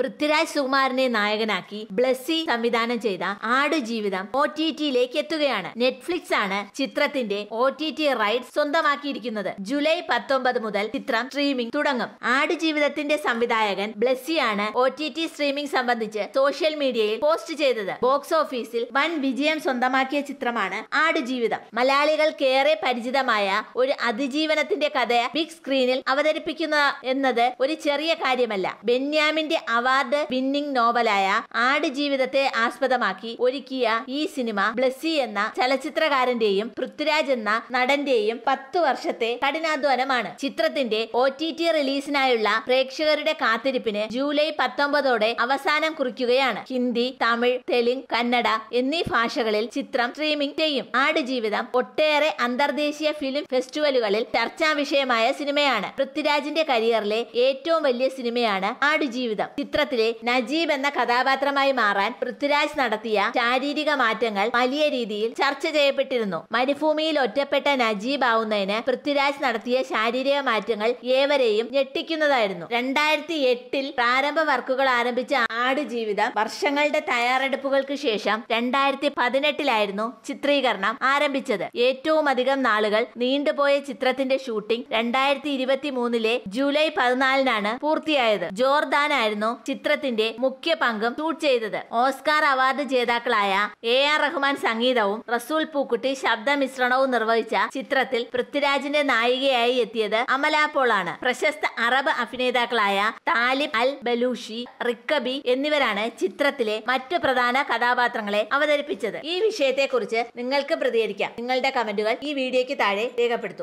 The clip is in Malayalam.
പൃഥ്വിരാജ് സുകുമാരനെ നായകനാക്കി ബ്ലസ്സി സംവിധാനം ചെയ്ത ജീവിതം ഒ ടി ടിയിലേക്ക് എത്തുകയാണ് നെറ്റ്ഫ്ലിക്സ് ആണ് ചിത്രത്തിന്റെ ഒ ടി ടി റൈറ്റ് സ്വന്തമാക്കിയിരിക്കുന്നത് ജൂലൈ പത്തൊമ്പത് മുതൽ ചിത്രം സ്ട്രീമിംഗ് തുടങ്ങും ആട് ജീവിതത്തിന്റെ സംവിധായകൻ ബ്ലസ്സിയാണ് ഒ ടി ടി സ്ട്രീമിംഗ് സംബന്ധിച്ച് സോഷ്യൽ മീഡിയയിൽ പോസ്റ്റ് ചെയ്തത് ബോക്സ് ഓഫീസിൽ വൻ വിജയം സ്വന്തമാക്കിയ ചിത്രമാണ് ആട് ആടുജീവിതം മലയാളികൾക്കേറെ പരിചിതമായ ഒരു അതിജീവനത്തിന്റെ കഥ ബിഗ് സ്ക്രീനിൽ അവതരിപ്പിക്കുന്ന എന്നത് ഒരു ചെറിയ കാര്യമല്ല ബെന്യാമിന്റെ അവ അവാർഡ് വിന്നിംഗ് നോവലായ ആട് ജീവിതത്തെ ആസ്പദമാക്കി ഒരുക്കിയ ഈ സിനിമ ബ്ലസ്സി എന്ന ചലച്ചിത്രകാരന്റെയും പൃഥ്വിരാജ് എന്ന നടന്റെയും പത്തു വർഷത്തെ കഠിനാധ്വാനമാണ് ചിത്രത്തിന്റെ ഒ ടി ടി റിലീസിനായുള്ള പ്രേക്ഷകരുടെ കാത്തിരിപ്പിന് ജൂലൈ പത്തൊമ്പതോടെ അവസാനം കുറിക്കുകയാണ് ഹിന്ദി തമിഴ് തെലുങ്ക് കന്നഡ എന്നീ ഭാഷകളിൽ ചിത്രം സ്ട്രീമിംഗ് ചെയ്യും ആട് ജീവിതം ഒട്ടേറെ അന്തർദേശീയ ഫിലിം ഫെസ്റ്റിവലുകളിൽ ചർച്ചാ വിഷയമായ സിനിമയാണ് പൃഥ്വിരാജിന്റെ കരിയറിലെ ഏറ്റവും വലിയ സിനിമയാണ് ആട് ചിത്ര ചിത്രത്തിലെ നജീബ് എന്ന കഥാപാത്രമായി മാറാൻ പൃഥ്വിരാജ് നടത്തിയ ശാരീരിക മാറ്റങ്ങൾ വലിയ രീതിയിൽ ചർച്ച ചെയ്യപ്പെട്ടിരുന്നു മരുഭൂമിയിൽ ഒറ്റപ്പെട്ട നജീബ് ആവുന്നതിന് പൃഥ്വിരാജ് നടത്തിയ ശാരീരിക മാറ്റങ്ങൾ ഏവരെയും ഞെട്ടിക്കുന്നതായിരുന്നു രണ്ടായിരത്തി എട്ടിൽ പ്രാരംഭ വർക്കുകൾ ആരംഭിച്ച ആട് ജീവിതം വർഷങ്ങളുടെ തയ്യാറെടുപ്പുകൾക്ക് ശേഷം രണ്ടായിരത്തി പതിനെട്ടിലായിരുന്നു ചിത്രീകരണം ആരംഭിച്ചത് ഏറ്റവും അധികം നാളുകൾ നീണ്ടുപോയ ചിത്രത്തിന്റെ ഷൂട്ടിംഗ് രണ്ടായിരത്തി ഇരുപത്തി മൂന്നിലെ ജൂലൈ പതിനാലിനാണ് പൂർത്തിയായത് ജോർദാൻ ആയിരുന്നു ചിത്രത്തിന്റെ മുഖ്യ പങ്കും ഷൂട്ട് ചെയ്തത് ഓസ്കാർ അവാർഡ് ജേതാക്കളായ എ ആർ റഹ്മാൻ സംഗീതവും റസൂൽ പൂക്കുട്ടി ശബ്ദമിശ്രണവും നിർവഹിച്ച ചിത്രത്തിൽ പൃഥ്വിരാജിന്റെ നായികയായി എത്തിയത് അമല പോളാണ് പ്രശസ്ത അറബ് അഭിനേതാക്കളായ താലിബ് അൽ ബലൂഷി റിക്കബി എന്നിവരാണ് ചിത്രത്തിലെ മറ്റു പ്രധാന കഥാപാത്രങ്ങളെ അവതരിപ്പിച്ചത് ഈ വിഷയത്തെക്കുറിച്ച് നിങ്ങൾക്ക് പ്രതികരിക്കാം നിങ്ങളുടെ കമന്റുകൾ ഈ വീഡിയോയ്ക്ക് താഴെ രേഖപ്പെടുത്തും